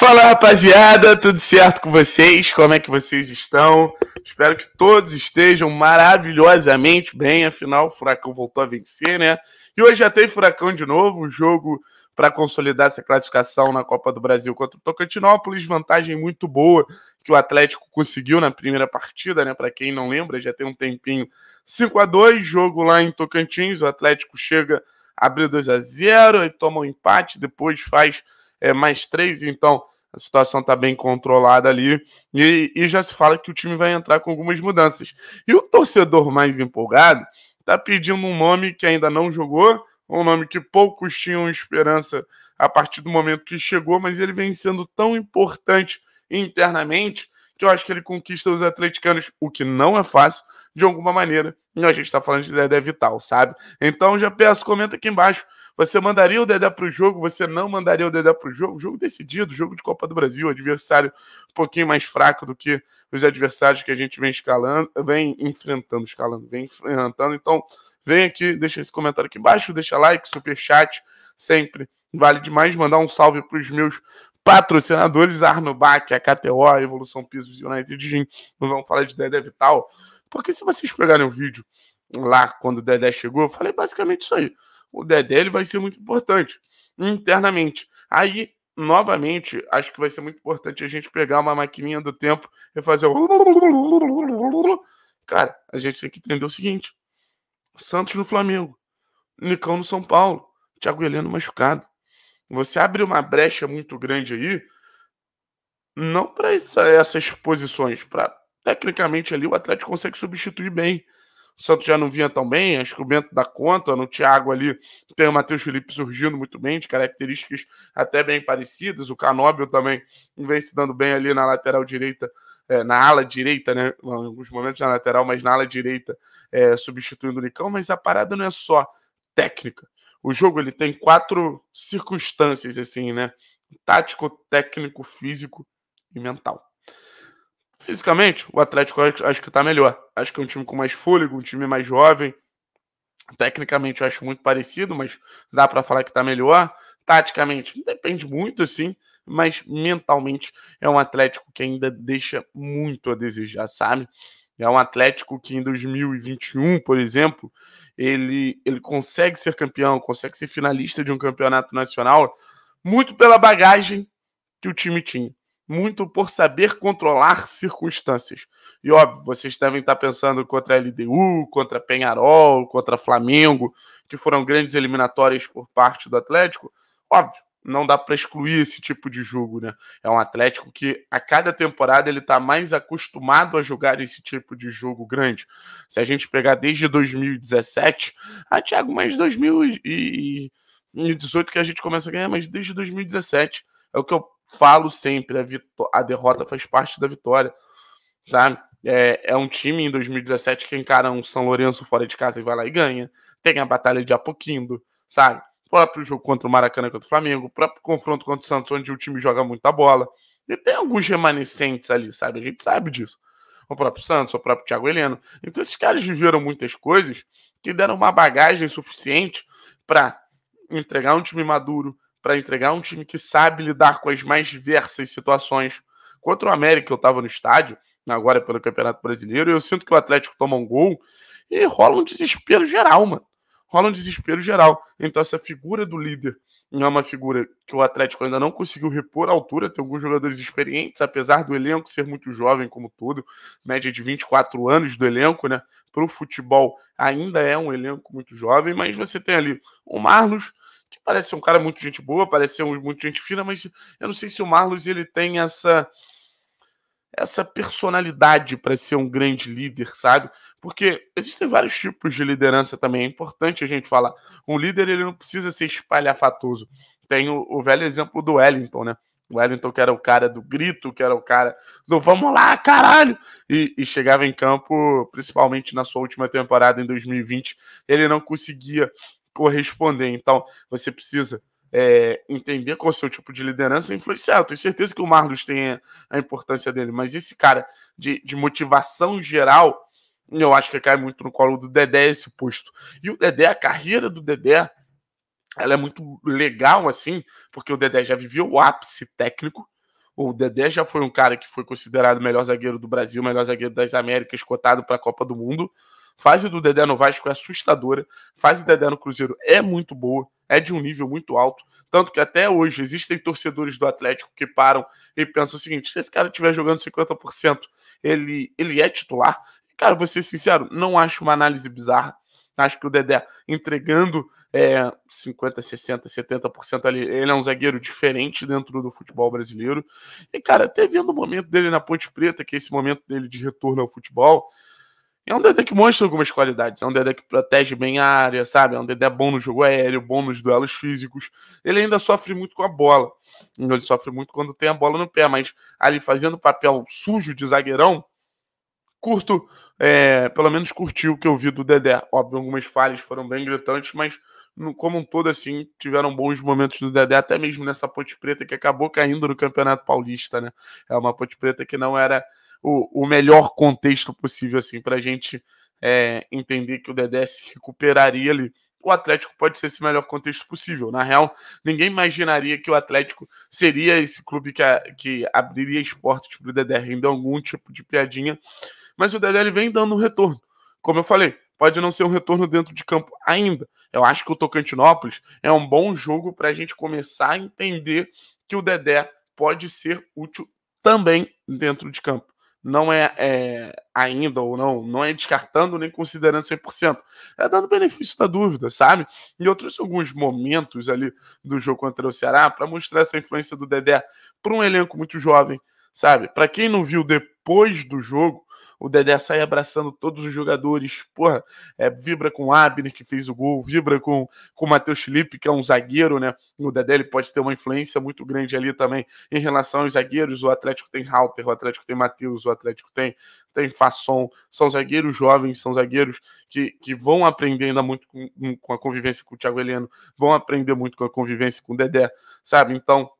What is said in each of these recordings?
Fala rapaziada, tudo certo com vocês? Como é que vocês estão? Espero que todos estejam maravilhosamente bem, afinal o Furacão voltou a vencer, né? E hoje já tem Furacão de novo, um jogo para consolidar essa classificação na Copa do Brasil contra o Tocantinópolis, vantagem muito boa que o Atlético conseguiu na primeira partida, né? Para quem não lembra, já tem um tempinho. 5 a 2, jogo lá em Tocantins, o Atlético chega abre 2 a 0 e toma um empate, depois faz é, mais três, então a situação está bem controlada ali e, e, já se fala que o time vai entrar com algumas mudanças. E o torcedor mais empolgado está pedindo um nome que ainda não jogou, um nome que poucos tinham esperança a partir do momento que chegou, mas ele vem sendo tão importante internamente que eu acho que ele conquista os atleticanos, o que não é fácil, de alguma maneira. E a gente está falando de Dedé Vital, sabe? Então já peço, comenta aqui embaixo. Você mandaria o Dedé para o jogo? Você não mandaria o Dedé para o jogo? Jogo decidido, jogo de Copa do Brasil, adversário um pouquinho mais fraco do que os adversários que a gente vem escalando, vem enfrentando, escalando, vem enfrentando. Então, vem aqui, deixa esse comentário aqui embaixo, deixa like, super chat, sempre vale demais. Mandar um salve para os meus patrocinadores, Arnobac, a KTO, a Evolução Pisos United Gym. vamos falar de Dedé Vital, porque se vocês pegarem o vídeo lá quando o Dedé chegou, eu falei basicamente isso aí. O Dedé ele vai ser muito importante internamente. Aí, novamente, acho que vai ser muito importante a gente pegar uma maquininha do tempo e fazer o. Cara, a gente tem que entender o seguinte: Santos no Flamengo, Nicão no São Paulo, Thiago Heleno machucado. Você abre uma brecha muito grande aí, não para essa, essas posições, para tecnicamente ali o Atlético consegue substituir bem. O Santos já não vinha tão bem, acho que o Bento dá conta, no Thiago ali tem o Matheus Felipe surgindo muito bem, de características até bem parecidas, o Canóbio também vem se dando bem ali na lateral direita, é, na ala direita, né? Em alguns momentos na lateral, mas na ala direita, é, substituindo o Nicão, mas a parada não é só técnica. O jogo ele tem quatro circunstâncias, assim, né? Tático, técnico, físico e mental. Fisicamente, o Atlético acho que está melhor. Acho que é um time com mais fôlego, um time mais jovem. Tecnicamente, eu acho muito parecido, mas dá para falar que está melhor. Taticamente, depende muito, sim mas mentalmente é um Atlético que ainda deixa muito a desejar, sabe? É um Atlético que em 2021, por exemplo, ele, ele consegue ser campeão, consegue ser finalista de um campeonato nacional, muito pela bagagem que o time tinha muito por saber controlar circunstâncias. E óbvio, vocês devem estar pensando contra a LDU, contra Penharol, contra Flamengo, que foram grandes eliminatórias por parte do Atlético. Óbvio, não dá para excluir esse tipo de jogo, né? É um Atlético que a cada temporada ele está mais acostumado a jogar esse tipo de jogo grande. Se a gente pegar desde 2017, ah, Thiago, mas 2018 que a gente começa a ganhar, mas desde 2017 é o que eu falo sempre, a, a derrota faz parte da vitória, tá? É, é, um time em 2017 que encara um São Lourenço fora de casa e vai lá e ganha. Tem a batalha de Apoquindo, sabe? O próprio jogo contra o Maracanã contra o Flamengo, o próprio confronto contra o Santos, onde o time joga muita bola. E tem alguns remanescentes ali, sabe? A gente sabe disso. O próprio Santos, o próprio Thiago Heleno. Então esses caras viveram muitas coisas que deram uma bagagem suficiente para entregar um time maduro, para entregar um time que sabe lidar com as mais diversas situações. Contra o América, eu estava no estádio, agora pelo Campeonato Brasileiro, e eu sinto que o Atlético toma um gol e rola um desespero geral, mano. Rola um desespero geral. Então, essa figura do líder é uma figura que o Atlético ainda não conseguiu repor a altura. Tem alguns jogadores experientes, apesar do elenco ser muito jovem, como todo, média de 24 anos do elenco, né? Para o futebol, ainda é um elenco muito jovem, mas você tem ali o Marlos, que parece ser um cara muito gente boa, parece ser um, muito gente fina, mas eu não sei se o Marlos ele tem essa essa personalidade para ser um grande líder, sabe? Porque existem vários tipos de liderança também, é importante a gente falar. Um líder ele não precisa ser espalhafatoso. Tem o, o velho exemplo do Wellington, né? O Wellington que era o cara do grito, que era o cara do vamos lá, caralho! E, e, chegava em campo, principalmente na sua última temporada em 2020, ele não conseguia corresponder. Então, você precisa é, entender qual é o seu tipo de liderança e influenciar. Eu tenho certeza que o Marlos tem a, importância dele, mas esse cara de, de motivação geral, eu acho que cai muito no colo do Dedé esse posto. E o Dedé, a carreira do Dedé, ela é muito legal, assim, porque o Dedé já viveu o ápice técnico. O Dedé já foi um cara que foi considerado o melhor zagueiro do Brasil, melhor zagueiro das Américas, cotado para a Copa do Mundo. Fase do Dedé no Vasco é assustadora. Fase do Dedé no Cruzeiro é muito boa, é de um nível muito alto. Tanto que até hoje existem torcedores do Atlético que param e pensam o seguinte: se esse cara estiver jogando 50%, ele, ele é titular? Cara, vou ser sincero, não acho uma análise bizarra. Acho que o Dedé entregando é, 50%, 60%, 70% ali. Ele é um zagueiro diferente dentro do futebol brasileiro. E, cara, até vendo o momento dele na Ponte Preta, que é esse momento dele de retorno ao futebol, é um Dedé que mostra algumas qualidades. É um Dedé que protege bem a área, sabe? É um Dedé bom no jogo aéreo, bom nos duelos físicos. Ele ainda sofre muito com a bola. Ele sofre muito quando tem a bola no pé, mas ali fazendo papel sujo de zagueirão, curto, é, pelo menos curti o que eu vi do Dedé. Óbvio, algumas falhas foram bem gritantes, mas no, como um todo, assim, tiveram bons momentos do Dedé, até mesmo nessa Ponte Preta que acabou caindo no Campeonato Paulista, né? É uma Ponte Preta que não era o, o melhor contexto possível assim para a gente é, entender que o Dedé se recuperaria ali. O Atlético pode ser esse melhor contexto possível. Na real, ninguém imaginaria que o Atlético seria esse clube que, a, que abriria portas para o Dedé render algum tipo de piadinha. Mas o Dedé ele vem dando um retorno. Como eu falei, pode não ser um retorno dentro de campo ainda. Eu acho que o Tocantinópolis é um bom jogo para a gente começar a entender que o Dedé pode ser útil também dentro de campo não é, é, ainda ou não, não é descartando nem considerando 100%. É dando benefício da dúvida, sabe? E eu trouxe alguns momentos ali do jogo contra o Ceará para mostrar essa influência do Dedé para um elenco muito jovem, sabe? Para quem não viu depois do jogo, o Dedé sai abraçando todos os jogadores, porra, é, vibra com o Abner, que fez o gol, vibra com, com o Matheus Felipe, que é um zagueiro, né? O Dedé ele pode ter uma influência muito grande ali também em relação aos zagueiros. O Atlético tem Halter, o Atlético tem Matheus, o Atlético tem, tem Fasson. São zagueiros jovens, são zagueiros que, que vão aprender ainda muito com, com a convivência com o Thiago Heleno, vão aprender muito com a convivência com o Dedé, sabe? Então,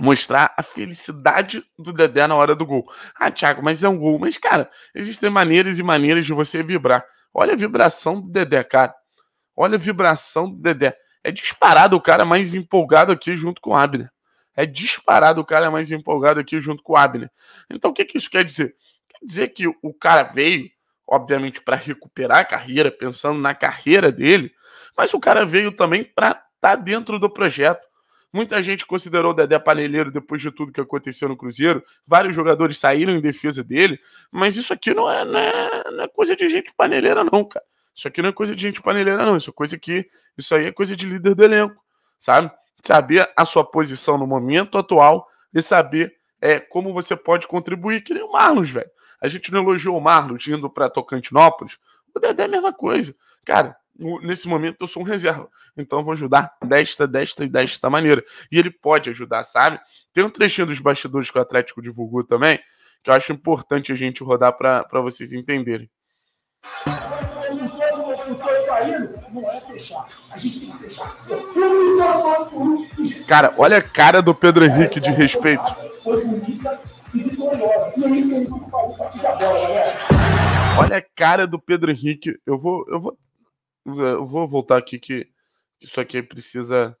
mostrar a felicidade do Dedé na hora do gol. Ah, Thiago, mas é um gol. Mas, cara, existem maneiras e maneiras de você vibrar. Olha a vibração do Dedé, cara. Olha a vibração do Dedé. É disparado o cara mais empolgado aqui junto com o Abner. É disparado o cara mais empolgado aqui junto com o Abner. Então, o que, que isso quer dizer? Quer dizer que o cara veio, obviamente, para recuperar a carreira, pensando na carreira dele, mas o cara veio também para estar tá dentro do projeto Muita gente considerou o Dedé paneleiro depois de tudo que aconteceu no Cruzeiro. Vários jogadores saíram em defesa dele. Mas isso aqui não é, não é, não é coisa de gente paneleira, não, cara. Isso aqui não é coisa de gente paneleira, não. Isso é coisa que. Isso aí é coisa de líder do elenco, sabe? Saber a sua posição no momento atual e saber é, como você pode contribuir, que nem o Marlos, velho. A gente não elogiou o Marlos indo para Tocantinópolis. O Dedé é a mesma coisa. Cara, nesse momento eu sou um reserva. Então eu vou ajudar desta, desta e desta maneira. E ele pode ajudar, sabe? Tem um trechinho dos bastidores que o Atlético divulgou também, que eu acho importante a gente rodar para vocês entenderem. Cara, olha a cara do Pedro Henrique de respeito. Olha a cara do Pedro Henrique. Eu vou, eu vou é, eu vou voltar aqui que, isso aqui precisa.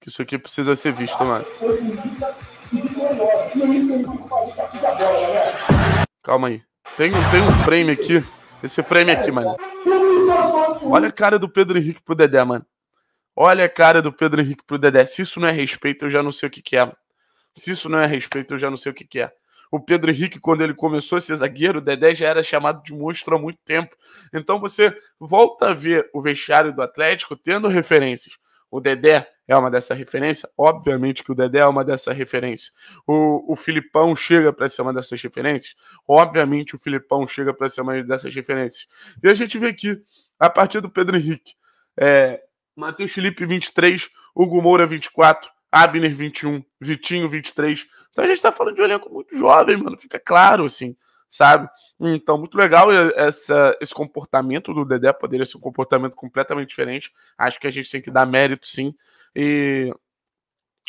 Que isso aqui precisa ser visto, mano. Calma aí. Tem, tem um frame aqui. Esse frame aqui, mano. Olha a cara do Pedro Henrique pro Dedé, mano. Olha a cara do Pedro Henrique pro Dedé. Se isso não é respeito, eu já não sei o que, que é. Mano. Se isso não é respeito, eu já não sei o que, que é. O Pedro Henrique, quando ele começou a ser zagueiro, o Dedé já era chamado de monstro há muito tempo. Então você volta a ver o vestiário do Atlético tendo referências. O Dedé é uma dessa referência? Obviamente que o Dedé é uma dessa referência. O, o Filipão chega para ser uma dessas referências? Obviamente o Filipão chega para ser uma dessas referências. E a gente vê aqui, a partir do Pedro Henrique, é, Matheus Felipe 23, Hugo Moura 24, Abner 21, Vitinho 23, então a gente está falando de um elenco muito jovem, mano, fica claro, assim, sabe? Então, muito legal essa, esse comportamento do Dedé, poderia ser um comportamento completamente diferente. Acho que a gente tem que dar mérito, sim. E,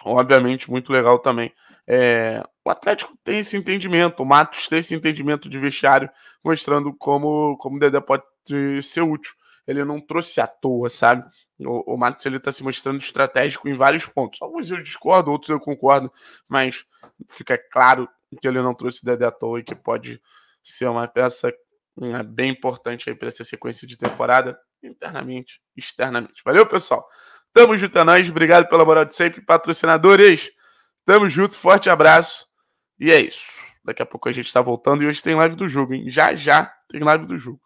obviamente, muito legal também. É, o Atlético tem esse entendimento, o Matos tem esse entendimento de vestiário, mostrando como, como o Dedé pode ser útil. Ele não trouxe à toa, sabe? O, o Matos ele está se mostrando estratégico em vários pontos. Alguns eu discordo, outros eu concordo, mas fica claro que ele não trouxe Dedé à toa e que pode ser uma peça né, bem importante aí para essa sequência de temporada, internamente, externamente. Valeu, pessoal. Tamo junto a é nós, obrigado pela moral de sempre, patrocinadores. Tamo junto, forte abraço. E é isso. Daqui a pouco a gente está voltando e hoje tem live do jogo, hein? Já já tem live do jogo.